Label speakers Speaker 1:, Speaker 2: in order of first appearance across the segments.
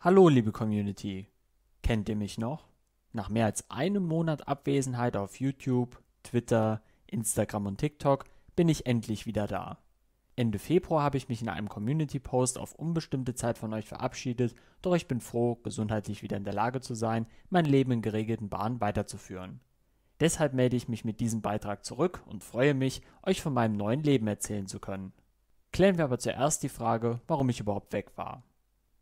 Speaker 1: Hallo, liebe Community. Kennt ihr mich noch? Nach mehr als einem Monat Abwesenheit auf YouTube, Twitter, Instagram und TikTok bin ich endlich wieder da. Ende Februar habe ich mich in einem Community-Post auf unbestimmte Zeit von euch verabschiedet, doch ich bin froh, gesundheitlich wieder in der Lage zu sein, mein Leben in geregelten Bahnen weiterzuführen. Deshalb melde ich mich mit diesem Beitrag zurück und freue mich, euch von meinem neuen Leben erzählen zu können. Klären wir aber zuerst die Frage, warum ich überhaupt weg war.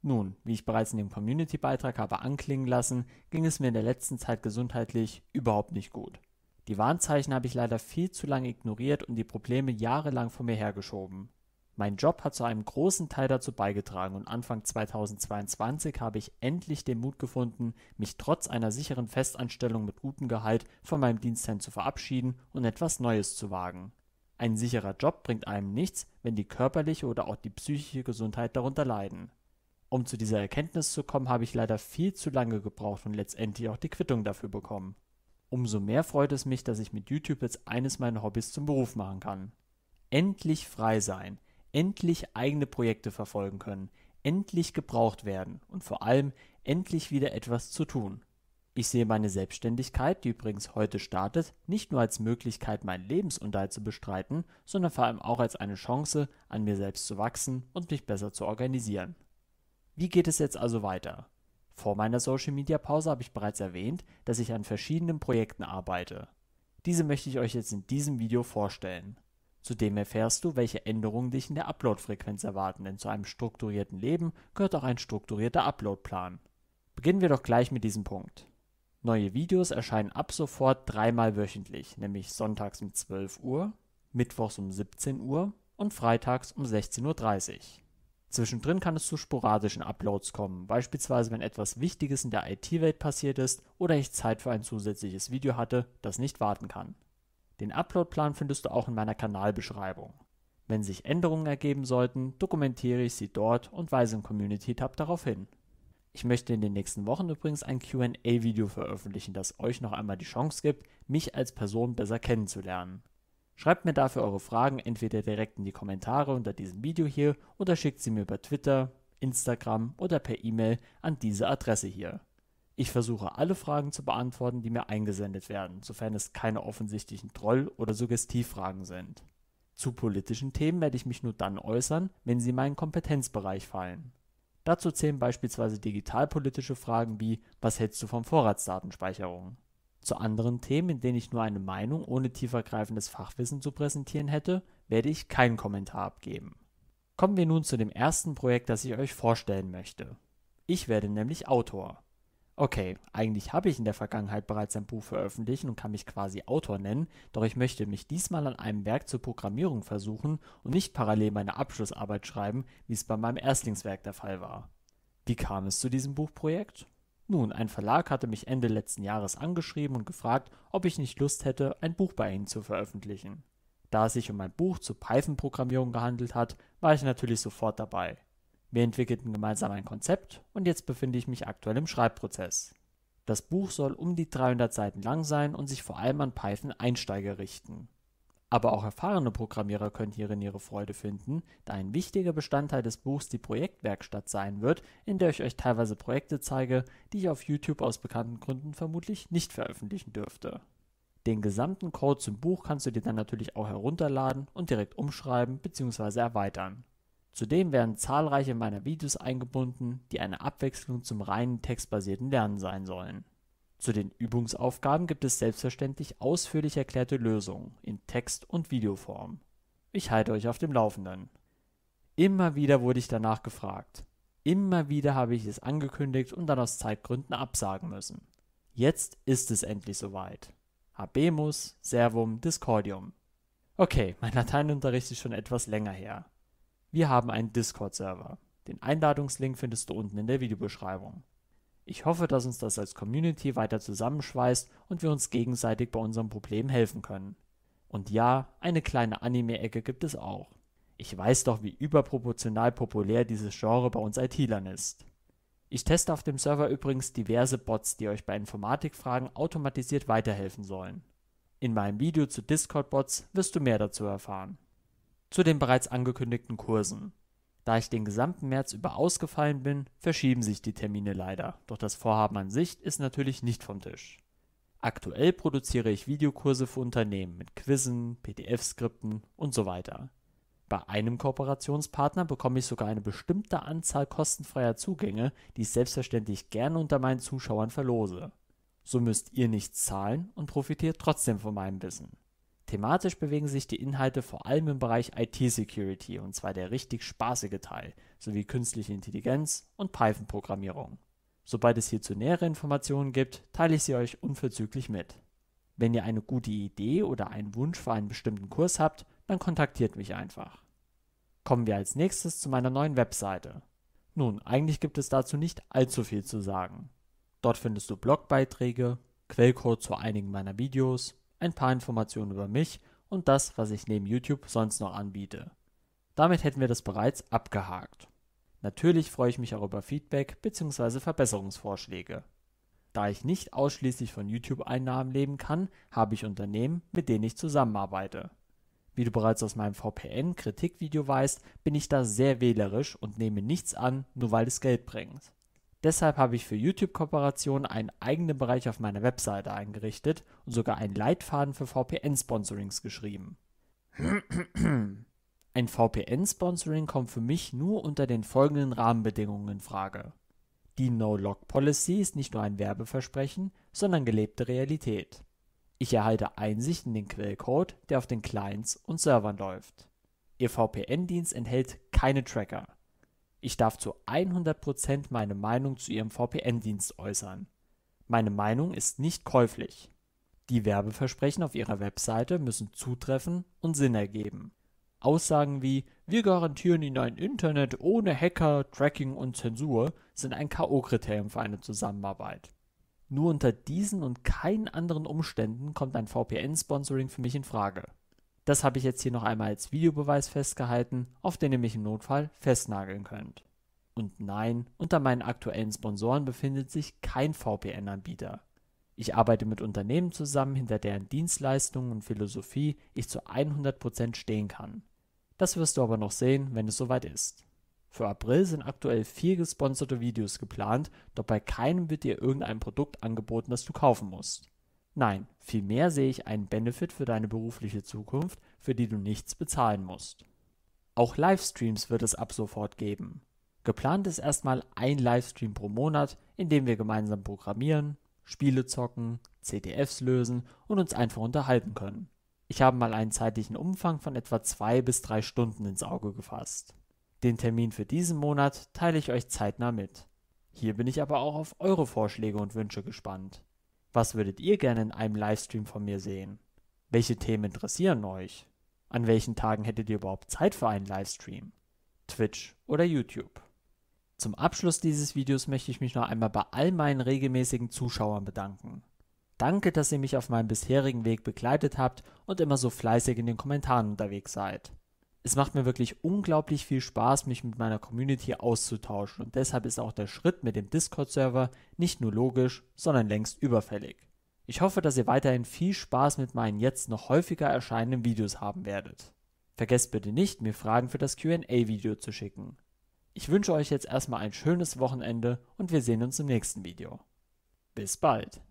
Speaker 1: Nun, wie ich bereits in dem Community-Beitrag habe anklingen lassen, ging es mir in der letzten Zeit gesundheitlich überhaupt nicht gut. Die Warnzeichen habe ich leider viel zu lange ignoriert und die Probleme jahrelang vor mir hergeschoben. Mein Job hat zu einem großen Teil dazu beigetragen und Anfang 2022 habe ich endlich den Mut gefunden, mich trotz einer sicheren Festanstellung mit gutem Gehalt von meinem Dienstherrn zu verabschieden und etwas Neues zu wagen. Ein sicherer Job bringt einem nichts, wenn die körperliche oder auch die psychische Gesundheit darunter leiden. Um zu dieser Erkenntnis zu kommen, habe ich leider viel zu lange gebraucht und letztendlich auch die Quittung dafür bekommen. Umso mehr freut es mich, dass ich mit YouTube jetzt eines meiner Hobbys zum Beruf machen kann. Endlich frei sein, endlich eigene Projekte verfolgen können, endlich gebraucht werden und vor allem endlich wieder etwas zu tun. Ich sehe meine Selbstständigkeit, die übrigens heute startet, nicht nur als Möglichkeit, meinen Lebensunterhalt zu bestreiten, sondern vor allem auch als eine Chance, an mir selbst zu wachsen und mich besser zu organisieren. Wie geht es jetzt also weiter? Vor meiner Social-Media-Pause habe ich bereits erwähnt, dass ich an verschiedenen Projekten arbeite. Diese möchte ich euch jetzt in diesem Video vorstellen. Zudem erfährst du, welche Änderungen dich in der Upload-Frequenz erwarten, denn zu einem strukturierten Leben gehört auch ein strukturierter Upload-Plan. Beginnen wir doch gleich mit diesem Punkt. Neue Videos erscheinen ab sofort dreimal wöchentlich, nämlich sonntags um 12 Uhr, mittwochs um 17 Uhr und freitags um 16.30 Uhr. Zwischendrin kann es zu sporadischen Uploads kommen, beispielsweise wenn etwas Wichtiges in der IT-Welt passiert ist oder ich Zeit für ein zusätzliches Video hatte, das nicht warten kann. Den Uploadplan findest du auch in meiner Kanalbeschreibung. Wenn sich Änderungen ergeben sollten, dokumentiere ich sie dort und weise im Community-Tab darauf hin. Ich möchte in den nächsten Wochen übrigens ein QA-Video veröffentlichen, das euch noch einmal die Chance gibt, mich als Person besser kennenzulernen. Schreibt mir dafür eure Fragen entweder direkt in die Kommentare unter diesem Video hier oder schickt sie mir über Twitter, Instagram oder per E-Mail an diese Adresse hier. Ich versuche alle Fragen zu beantworten, die mir eingesendet werden, sofern es keine offensichtlichen Troll- oder Suggestivfragen sind. Zu politischen Themen werde ich mich nur dann äußern, wenn sie in meinen Kompetenzbereich fallen. Dazu zählen beispielsweise digitalpolitische Fragen wie Was hältst du von Vorratsdatenspeicherung? Zu anderen Themen, in denen ich nur eine Meinung ohne tiefergreifendes Fachwissen zu präsentieren hätte, werde ich keinen Kommentar abgeben. Kommen wir nun zu dem ersten Projekt, das ich euch vorstellen möchte. Ich werde nämlich Autor. Okay, eigentlich habe ich in der Vergangenheit bereits ein Buch veröffentlicht und kann mich quasi Autor nennen, doch ich möchte mich diesmal an einem Werk zur Programmierung versuchen und nicht parallel meine Abschlussarbeit schreiben, wie es bei meinem Erstlingswerk der Fall war. Wie kam es zu diesem Buchprojekt? Nun, ein Verlag hatte mich Ende letzten Jahres angeschrieben und gefragt, ob ich nicht Lust hätte, ein Buch bei ihnen zu veröffentlichen. Da es sich um ein Buch zur Python-Programmierung gehandelt hat, war ich natürlich sofort dabei. Wir entwickelten gemeinsam ein Konzept und jetzt befinde ich mich aktuell im Schreibprozess. Das Buch soll um die 300 Seiten lang sein und sich vor allem an Python-Einsteiger richten. Aber auch erfahrene Programmierer können hierin ihre Freude finden, da ein wichtiger Bestandteil des Buchs die Projektwerkstatt sein wird, in der ich euch teilweise Projekte zeige, die ich auf YouTube aus bekannten Gründen vermutlich nicht veröffentlichen dürfte. Den gesamten Code zum Buch kannst du dir dann natürlich auch herunterladen und direkt umschreiben bzw. erweitern. Zudem werden zahlreiche meiner Videos eingebunden, die eine Abwechslung zum reinen textbasierten Lernen sein sollen zu den Übungsaufgaben gibt es selbstverständlich ausführlich erklärte Lösungen in Text und Videoform. Ich halte euch auf dem Laufenden. Immer wieder wurde ich danach gefragt. Immer wieder habe ich es angekündigt und dann aus Zeitgründen absagen müssen. Jetzt ist es endlich soweit. Habemus, Servum, Discordium. Okay, mein Lateinunterricht ist schon etwas länger her. Wir haben einen Discord-Server. Den Einladungslink findest du unten in der Videobeschreibung. Ich hoffe, dass uns das als Community weiter zusammenschweißt und wir uns gegenseitig bei unserem Problem helfen können. Und ja, eine kleine Anime-Ecke gibt es auch. Ich weiß doch, wie überproportional populär dieses Genre bei uns IT-Lern ist. Ich teste auf dem Server übrigens diverse Bots, die euch bei Informatikfragen automatisiert weiterhelfen sollen. In meinem Video zu Discord-Bots wirst du mehr dazu erfahren. Zu den bereits angekündigten Kursen. Da ich den gesamten März über ausgefallen bin, verschieben sich die Termine leider, doch das Vorhaben an sich ist natürlich nicht vom Tisch. Aktuell produziere ich Videokurse für Unternehmen mit Quizzen, PDF-Skripten und so weiter. Bei einem Kooperationspartner bekomme ich sogar eine bestimmte Anzahl kostenfreier Zugänge, die ich selbstverständlich gerne unter meinen Zuschauern verlose. So müsst ihr nichts zahlen und profitiert trotzdem von meinem Wissen Thematisch bewegen sich die Inhalte vor allem im Bereich IT-Security, und zwar der richtig spaßige Teil, sowie künstliche Intelligenz und Python-Programmierung. Sobald es hierzu nähere Informationen gibt, teile ich sie euch unverzüglich mit. Wenn ihr eine gute Idee oder einen Wunsch für einen bestimmten Kurs habt, dann kontaktiert mich einfach. Kommen wir als nächstes zu meiner neuen Webseite. Nun, eigentlich gibt es dazu nicht allzu viel zu sagen. Dort findest du Blogbeiträge, Quellcode zu einigen meiner Videos, ein paar Informationen über mich und das, was ich neben YouTube sonst noch anbiete. Damit hätten wir das bereits abgehakt. Natürlich freue ich mich auch über Feedback bzw. Verbesserungsvorschläge. Da ich nicht ausschließlich von YouTube-Einnahmen leben kann, habe ich Unternehmen, mit denen ich zusammenarbeite. Wie du bereits aus meinem VPN-Kritikvideo weißt, bin ich da sehr wählerisch und nehme nichts an, nur weil es Geld bringt. Deshalb habe ich für YouTube-Kooperationen einen eigenen Bereich auf meiner Webseite eingerichtet und sogar einen Leitfaden für VPN-Sponsorings geschrieben. Ein VPN-Sponsoring kommt für mich nur unter den folgenden Rahmenbedingungen in Frage. Die No-Log-Policy ist nicht nur ein Werbeversprechen, sondern gelebte Realität. Ich erhalte Einsicht in den Quellcode, der auf den Clients und Servern läuft. Ihr VPN-Dienst enthält keine Tracker. Ich darf zu 100% meine Meinung zu Ihrem VPN-Dienst äußern. Meine Meinung ist nicht käuflich. Die Werbeversprechen auf Ihrer Webseite müssen zutreffen und Sinn ergeben. Aussagen wie Wir garantieren Ihnen ein Internet ohne Hacker, Tracking und Zensur sind ein K.O.-Kriterium für eine Zusammenarbeit. Nur unter diesen und keinen anderen Umständen kommt ein VPN-Sponsoring für mich in Frage. Das habe ich jetzt hier noch einmal als Videobeweis festgehalten, auf den ihr mich im Notfall festnageln könnt. Und nein, unter meinen aktuellen Sponsoren befindet sich kein VPN-Anbieter. Ich arbeite mit Unternehmen zusammen, hinter deren Dienstleistungen und Philosophie ich zu 100% stehen kann. Das wirst du aber noch sehen, wenn es soweit ist. Für April sind aktuell vier gesponserte Videos geplant, doch bei keinem wird dir irgendein Produkt angeboten, das du kaufen musst. Nein, vielmehr sehe ich einen Benefit für deine berufliche Zukunft, für die du nichts bezahlen musst. Auch Livestreams wird es ab sofort geben. Geplant ist erstmal ein Livestream pro Monat, in dem wir gemeinsam programmieren, Spiele zocken, CDFs lösen und uns einfach unterhalten können. Ich habe mal einen zeitlichen Umfang von etwa zwei bis drei Stunden ins Auge gefasst. Den Termin für diesen Monat teile ich euch zeitnah mit. Hier bin ich aber auch auf eure Vorschläge und Wünsche gespannt. Was würdet ihr gerne in einem Livestream von mir sehen? Welche Themen interessieren euch? An welchen Tagen hättet ihr überhaupt Zeit für einen Livestream? Twitch oder YouTube? Zum Abschluss dieses Videos möchte ich mich noch einmal bei all meinen regelmäßigen Zuschauern bedanken. Danke, dass ihr mich auf meinem bisherigen Weg begleitet habt und immer so fleißig in den Kommentaren unterwegs seid es macht mir wirklich unglaublich viel Spaß, mich mit meiner Community auszutauschen und deshalb ist auch der Schritt mit dem Discord-Server nicht nur logisch, sondern längst überfällig. Ich hoffe, dass ihr weiterhin viel Spaß mit meinen jetzt noch häufiger erscheinenden Videos haben werdet. Vergesst bitte nicht, mir Fragen für das QA-Video zu schicken. Ich wünsche euch jetzt erstmal ein schönes Wochenende und wir sehen uns im nächsten Video. Bis bald!